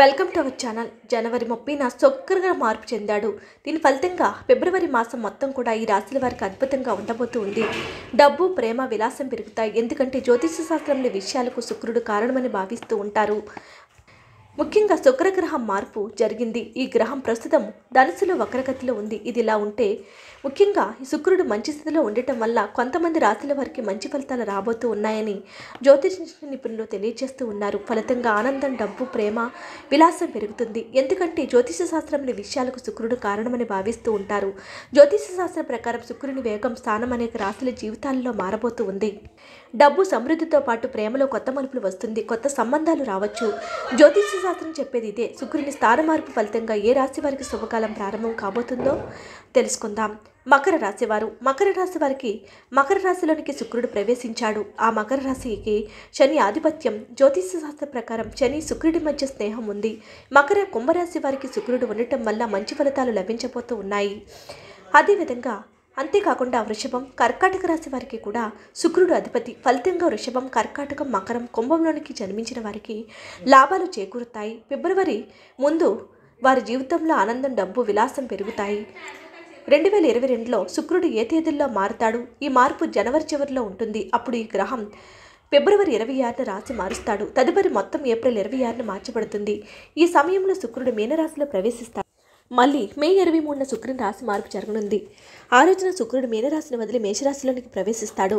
welcome to our channel జనవరి ముప్పైన సొక్కరుగా మార్పు చెందాడు దీని ఫలితంగా ఫిబ్రవరి మాసం మొత్తం కూడా ఈ రాశుల వారికి అద్భుతంగా ఉండబోతూ ఉంది డబ్బు ప్రేమ విలాసం పెరుగుతాయి ఎందుకంటే జ్యోతిష శాస్త్రంలో విషయాలకు శుక్రుడు కారణమని భావిస్తూ ఉంటారు ముఖ్యంగా శుక్రగ్రహం మార్పు జరిగింది ఈ గ్రహం ప్రస్తుతం ధనుసులో వక్రగతిలో ఉంది ఇదిలా ఉంటే ముఖ్యంగా శుక్రుడు మంచి స్థితిలో ఉండటం వల్ల కొంతమంది రాశుల వారికి మంచి ఫలితాలు రాబోతూ ఉన్నాయని జ్యోతిష నిపుణులు తెలియజేస్తూ ఉన్నారు ఫలితంగా ఆనందం డబ్బు ప్రేమ విలాసం పెరుగుతుంది ఎందుకంటే జ్యోతిష శాస్త్రం విషయాలకు శుక్రుడు కారణమని భావిస్తూ ఉంటారు జ్యోతిష శాస్త్రం ప్రకారం శుక్రుని వేగం స్థానం అనేక రాశుల జీవితాల్లో మారబోతూ ఉంది డబ్బు సమృద్ధితో పాటు ప్రేమలో కొత్త మలుపులు వస్తుంది కొత్త సంబంధాలు రావచ్చు జ్యోతిష శాస్త్రం చెప్పేది ఇదే శుక్రుని స్థానమార్పు ఫలితంగా ఏ రాశి వారికి శుభకాలం ప్రారంభం కాబోతుందో తెలుసుకుందాం మకర రాశివారు మకర రాశి వారికి మకర రాశిలోనికి శుక్రుడు ప్రవేశించాడు ఆ మకర రాశికి శని ఆధిపత్యం జ్యోతిష శాస్త్ర ప్రకారం శని శుక్రుడి మధ్య స్నేహం ఉంది మకర కుంభరాశి వారికి శుక్రుడు ఉండటం వల్ల మంచి ఫలితాలు లభించబోతూ ఉన్నాయి అదేవిధంగా అంతేకాకుండా వృషభం కర్కాటక రాశి వారికి కూడా శుక్రుడు అధిపతి ఫలితంగా వృషభం కర్కాటకం మకరం కుంభంలోనికి జన్మించిన వారికి లాభాలు చేకూరుతాయి ఫిబ్రవరి ముందు వారి జీవితంలో ఆనందం డబ్బు విలాసం పెరుగుతాయి రెండు వేల ఇరవై రెండులో శుక్రుడు ఏ తేదీల్లో మారుతాడు ఈ మార్పు జనవరి చివరిలో ఉంటుంది అప్పుడు ఈ గ్రహం ఫిబ్రవరి ఇరవై ఆరున రాసి మారుస్తాడు తదుపరి మొత్తం ఏప్రిల్ ఇరవై ఆరున మార్చబడుతుంది ఈ సమయంలో శుక్రుడు మీనరాశిలో ప్రవేశిస్తాడు మళ్ళీ మే ఇరవై మూడున శుక్రుని రాశి మార్పు జరగనుంది ఆ రోజున శుక్రుడు మీనరాశిని వదిలి మేషరాశిలోనికి ప్రవేశిస్తాడు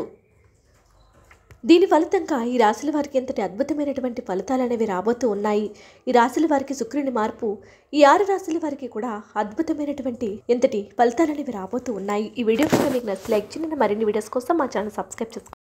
దీని ఫలితంగా ఈ రాశుల వారికి ఎంతటి అద్భుతమైనటువంటి ఫలితాలు అనేవి రాబోతూ ఉన్నాయి ఈ రాశుల వారికి శుక్రుని మార్పు ఈ ఆరు రాశుల వారికి కూడా అద్భుతమైనటువంటి ఎంతటి ఫలితాలు అనేవి రాబోతూ ఉన్నాయి ఈ వీడియో కనుక మీకు నచ్చి లైక్ చేయండి మరిన్ని వీడియోస్ కోసం మా ఛానల్ సబ్స్క్రైబ్ చేసుకోండి